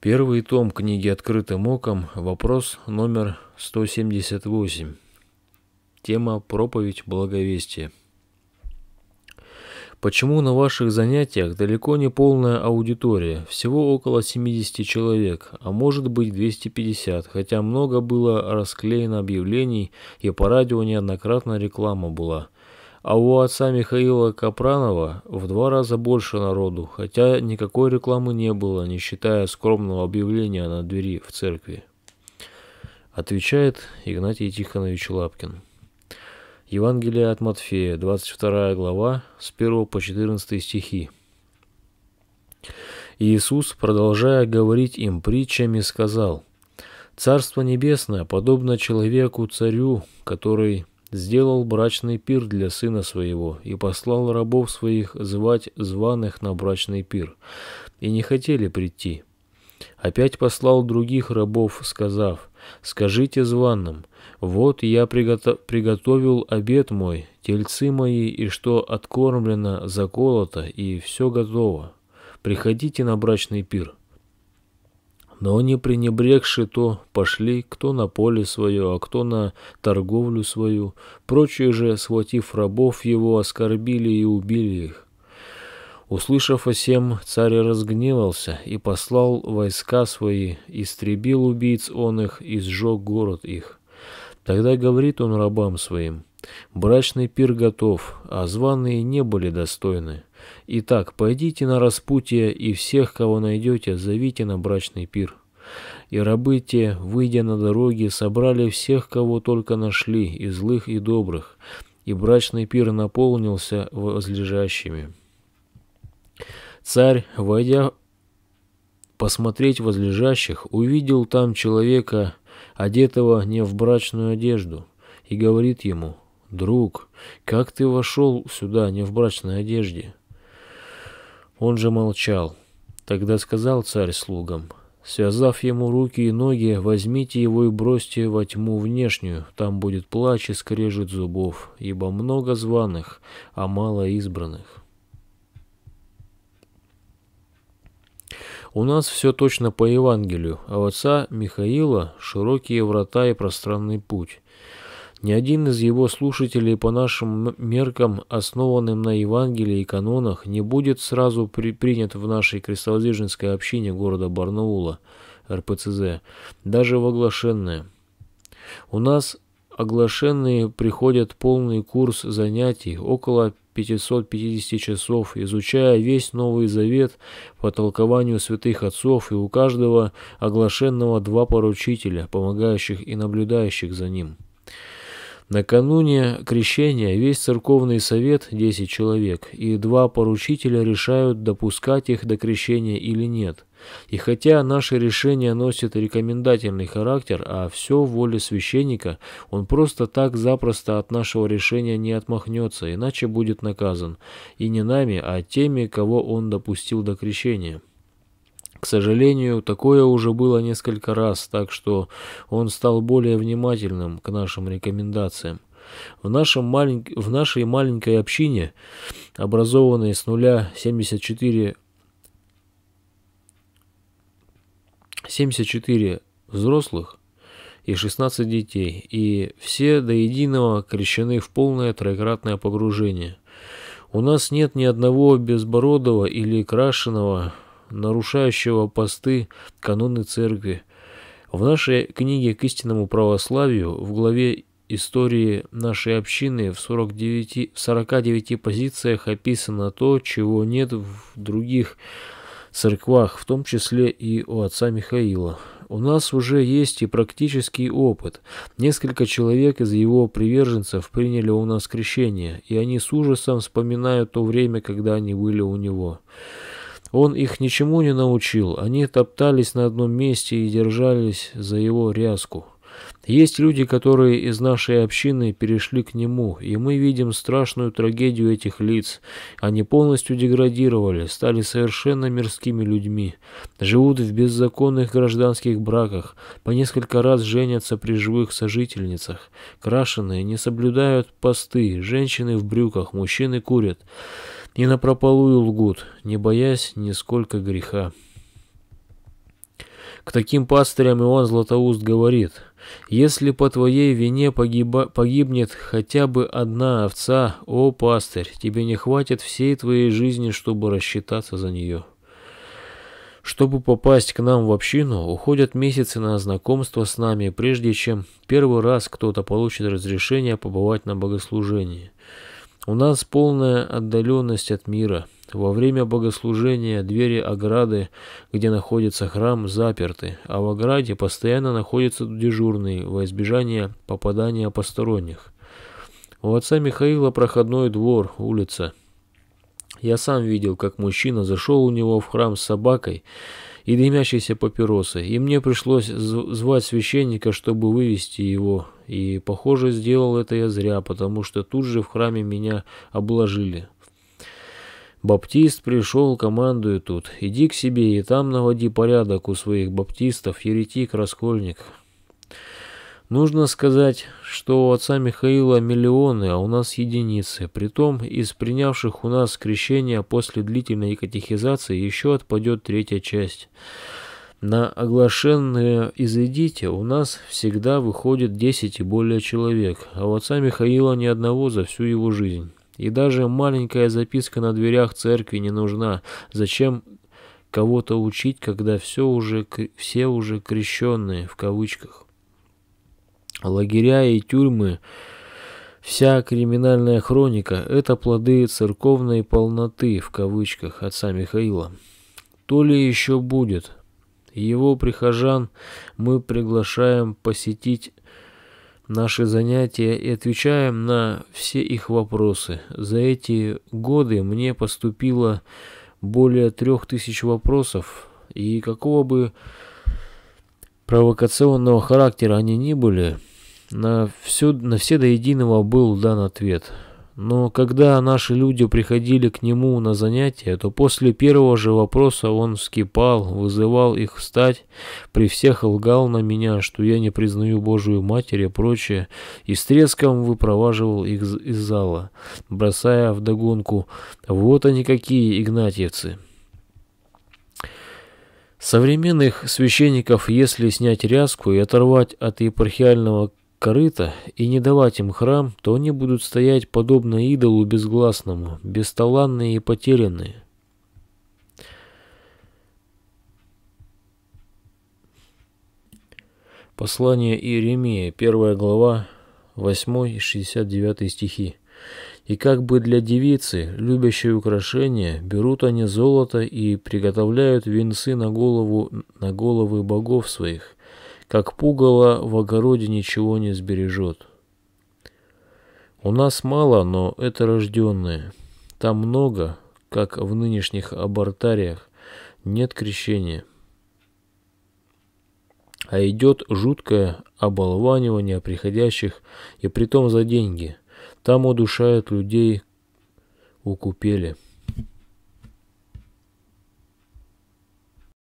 Первый том книги «Открытым оком», вопрос номер 178. Тема «Проповедь благовестия». Почему на ваших занятиях далеко не полная аудитория, всего около 70 человек, а может быть 250, хотя много было расклеено объявлений и по радио неоднократно реклама была – а у отца Михаила Капранова в два раза больше народу, хотя никакой рекламы не было, не считая скромного объявления на двери в церкви. Отвечает Игнатий Тихонович Лапкин. Евангелие от Матфея, 22 глава, с 1 по 14 стихи. Иисус, продолжая говорить им притчами, сказал, «Царство небесное подобно человеку-царю, который сделал брачный пир для сына своего и послал рабов своих звать званых на брачный пир, и не хотели прийти. Опять послал других рабов, сказав, «Скажите званым, вот я пригото приготовил обед мой, тельцы мои, и что откормлено, заколото, и все готово. Приходите на брачный пир» но не пренебрегши то, пошли кто на поле свое, а кто на торговлю свою. Прочие же, схватив рабов его, оскорбили и убили их. Услышав о сем, царь разгневался и послал войска свои, истребил убийц он их и сжег город их. Тогда говорит он рабам своим, «Брачный пир готов, а званые не были достойны». Итак, пойдите на распутье, и всех, кого найдете, зовите на брачный пир. И рабы те, выйдя на дороги, собрали всех, кого только нашли, и злых, и добрых, и брачный пир наполнился возлежащими. Царь, войдя посмотреть возлежащих, увидел там человека, одетого не в брачную одежду, и говорит ему, «Друг, как ты вошел сюда не в брачной одежде?» Он же молчал. Тогда сказал царь слугам, «Связав ему руки и ноги, возьмите его и бросьте во тьму внешнюю, там будет плач и скрежет зубов, ибо много званых, а мало избранных». У нас все точно по Евангелию, а у отца Михаила широкие врата и пространный путь. Ни один из его слушателей по нашим меркам, основанным на Евангелии и канонах, не будет сразу при принят в нашей крестовоздвиженской общине города Барнаула, РПЦЗ, даже в оглашенное. У нас оглашенные приходят полный курс занятий, около 550 часов, изучая весь Новый Завет по толкованию святых отцов, и у каждого оглашенного два поручителя, помогающих и наблюдающих за ним. Накануне крещения весь церковный совет, 10 человек, и два поручителя решают, допускать их до крещения или нет. И хотя наше решение носит рекомендательный характер, а все в воле священника, он просто так запросто от нашего решения не отмахнется, иначе будет наказан. И не нами, а теми, кого он допустил до крещения. К сожалению, такое уже было несколько раз, так что он стал более внимательным к нашим рекомендациям. В, нашем малень... в нашей маленькой общине, образованной с нуля 74... 74 взрослых и 16 детей, и все до единого крещены в полное троекратное погружение. У нас нет ни одного безбородого или крашеного нарушающего посты каноны церкви. В нашей книге «К истинному православию» в главе истории нашей общины в 49, в 49 позициях описано то, чего нет в других церквах, в том числе и у отца Михаила. У нас уже есть и практический опыт. Несколько человек из его приверженцев приняли у нас крещение, и они с ужасом вспоминают то время, когда они были у него. Он их ничему не научил, они топтались на одном месте и держались за его ряску. Есть люди, которые из нашей общины перешли к нему, и мы видим страшную трагедию этих лиц. Они полностью деградировали, стали совершенно мирскими людьми, живут в беззаконных гражданских браках, по несколько раз женятся при живых сожительницах, крашеные, не соблюдают посты, женщины в брюках, мужчины курят и напропалую лгут, не боясь нисколько греха. К таким пастырям Иоанн Златоуст говорит, «Если по твоей вине погиба, погибнет хотя бы одна овца, о пастырь, тебе не хватит всей твоей жизни, чтобы рассчитаться за нее». Чтобы попасть к нам в общину, уходят месяцы на знакомство с нами, прежде чем первый раз кто-то получит разрешение побывать на богослужении. У нас полная отдаленность от мира. Во время богослужения двери ограды, где находится храм, заперты, а в ограде постоянно находятся дежурные во избежание попадания посторонних. У отца Михаила проходной двор, улица. Я сам видел, как мужчина зашел у него в храм с собакой и дымящейся папиросой, и мне пришлось звать священника, чтобы вывести его и, похоже, сделал это я зря, потому что тут же в храме меня обложили. Баптист пришел, командует тут. Иди к себе и там наводи порядок у своих баптистов, еретик, раскольник. Нужно сказать, что у отца Михаила миллионы, а у нас единицы. Притом из принявших у нас крещение после длительной катехизации еще отпадет третья часть. На оглашенные «изыдите» у нас всегда выходит 10 и более человек, а у отца Михаила ни одного за всю его жизнь. И даже маленькая записка на дверях церкви не нужна. Зачем кого-то учить, когда все уже, все уже крещенные, в кавычках? Лагеря и тюрьмы, вся криминальная хроника – это плоды церковной полноты, в кавычках, отца Михаила. То ли еще будет – его прихожан мы приглашаем посетить наши занятия и отвечаем на все их вопросы. За эти годы мне поступило более трех тысяч вопросов, и какого бы провокационного характера они ни были, на, всю, на все до единого был дан ответ – но когда наши люди приходили к нему на занятия, то после первого же вопроса он вскипал, вызывал их встать, при всех лгал на меня, что я не признаю Божию Матерь и прочее, и с треском выпроваживал их из зала, бросая вдогонку «Вот они какие, игнатьевцы!» Современных священников, если снять ряску и оторвать от епархиального корыто и не давать им храм, то они будут стоять подобно идолу безгласному, бесталанные и потерянные. Послание Иеремии, 1 глава, 8 и 69 стихи. И как бы для девицы, любящей украшения, берут они золото и приготовляют венцы на голову на головы богов своих, как пугало, в огороде ничего не сбережет. У нас мало, но это рожденные. Там много, как в нынешних абортариях, нет крещения. А идет жуткое оболванивание приходящих, и притом за деньги. Там удушают людей у купели.